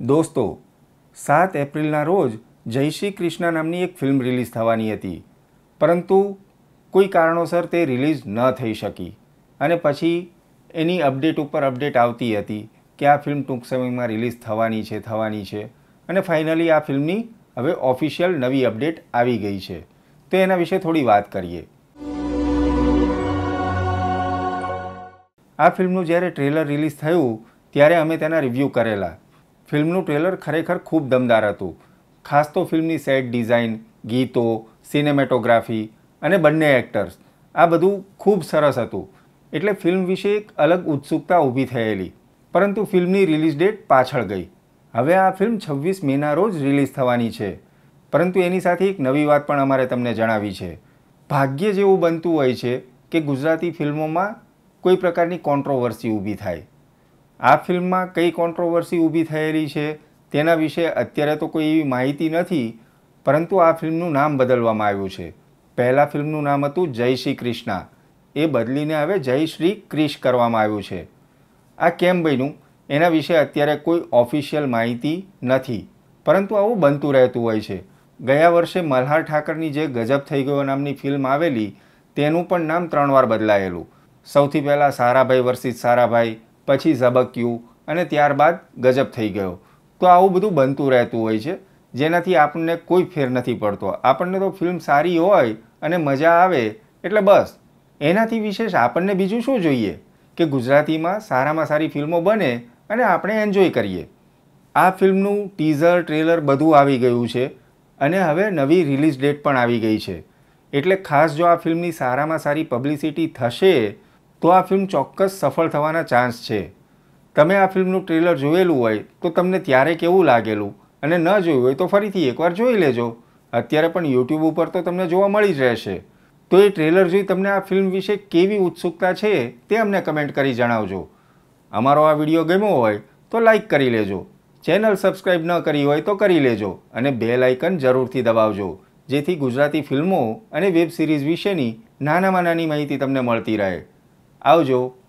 દોસ્તો સાત એપ્રિલના રોજ જય શ્રી કૃષ્ણ નામની એક ફિલ્મ રિલીઝ થવાની હતી પરંતુ કોઈ કારણોસર તે રિલીઝ ન થઈ શકી અને પછી એની અપડેટ ઉપર અપડેટ આવતી હતી કે આ ફિલ્મ ટૂંક સમયમાં રિલીઝ થવાની છે થવાની છે અને ફાઇનલી આ ફિલ્મની હવે ઓફિશિયલ નવી અપડેટ આવી ગઈ છે તો એના વિશે થોડી વાત કરીએ આ ફિલ્મનું જ્યારે ટ્રેલર રિલીઝ થયું ત્યારે અમે તેના રિવ્યૂ કરેલા ફિલ્મનું ટ્રેલર ખરેખર ખૂબ દમદાર હતું ખાસ તો ફિલ્મની સેટ ડિઝાઇન ગીતો સિનેમેટોગ્રાફી અને બંને એક્ટર્સ આ બધું ખૂબ સરસ હતું એટલે ફિલ્મ વિશે એક અલગ ઉત્સુકતા ઊભી થયેલી પરંતુ ફિલ્મની રિલીઝ ડેટ પાછળ ગઈ હવે આ ફિલ્મ છવ્વીસ મેના રોજ રિલીઝ થવાની છે પરંતુ એની સાથે એક નવી વાત પણ અમારે તમને જણાવી છે ભાગ્ય જેવું બનતું હોય છે કે ગુજરાતી ફિલ્મોમાં કોઈ પ્રકારની કોન્ટ્રોવર્સી ઊભી થાય આ ફિલ્મમાં કઈ કોન્ટ્રોવર્સી ઊભી થયેલી છે તેના વિશે અત્યારે તો કોઈ એવી માહિતી નથી પરંતુ આ ફિલ્મનું નામ બદલવામાં આવ્યું છે પહેલાં ફિલ્મનું નામ હતું જય શ્રી કૃષ્ણા એ બદલીને હવે જય શ્રી ક્રિશ કરવામાં આવ્યું છે આ કેમ બન્યું એના વિશે અત્યારે કોઈ ઓફિશિયલ માહિતી નથી પરંતુ આવું બનતું રહેતું હોય છે ગયા વર્ષે મલ્હાર ઠાકરની જે ગજબ થઈ ગયો નામની ફિલ્મ આવેલી તેનું પણ નામ ત્રણ વાર બદલાયેલું સૌથી પહેલાં સારાભાઈ વર્સિસ સારાભાઈ પછી ઝબક્યું અને ત્યારબાદ ગજબ થઈ ગયો તો આવું બધું બનતું રહેતું હોય છે જેનાથી આપણને કોઈ ફેર નથી પડતો આપણને તો ફિલ્મ સારી હોય અને મજા આવે એટલે બસ એનાથી વિશેષ આપણને બીજું શું જોઈએ કે ગુજરાતીમાં સારામાં સારી ફિલ્મો બને અને આપણે એન્જોય કરીએ આ ફિલ્મનું ટીઝર ટ્રેલર બધું આવી ગયું છે અને હવે નવી રિલીઝ ડેટ પણ આવી ગઈ છે એટલે ખાસ જો આ ફિલ્મની સારામાં સારી પબ્લિસિટી થશે તો આ ફિલ્મ ચોક્કસ સફળ થવાના ચાન્સ છે તમે આ ફિલ્મનું ટ્રેલર જોયેલું હોય તો તમને ત્યારે કેવું લાગેલું અને ન જોયું હોય તો ફરીથી એકવાર જોઈ લેજો અત્યારે પણ યુટ્યુબ ઉપર તો તમને જોવા મળી જ રહેશે તો એ ટ્રેલર જોઈ તમને આ ફિલ્મ વિશે કેવી ઉત્સુકતા છે તે અમને કમેન્ટ કરી જણાવજો અમારો આ વિડીયો ગમ્યો હોય તો લાઇક કરી લેજો ચેનલ સબસ્ક્રાઇબ ન કરી હોય તો કરી લેજો અને બે લાઇકન જરૂરથી દબાવજો જેથી ગુજરાતી ફિલ્મો અને વેબ સિરીઝ વિશેની નાનામાં નાની માહિતી તમને મળતી રહે Ao Joe.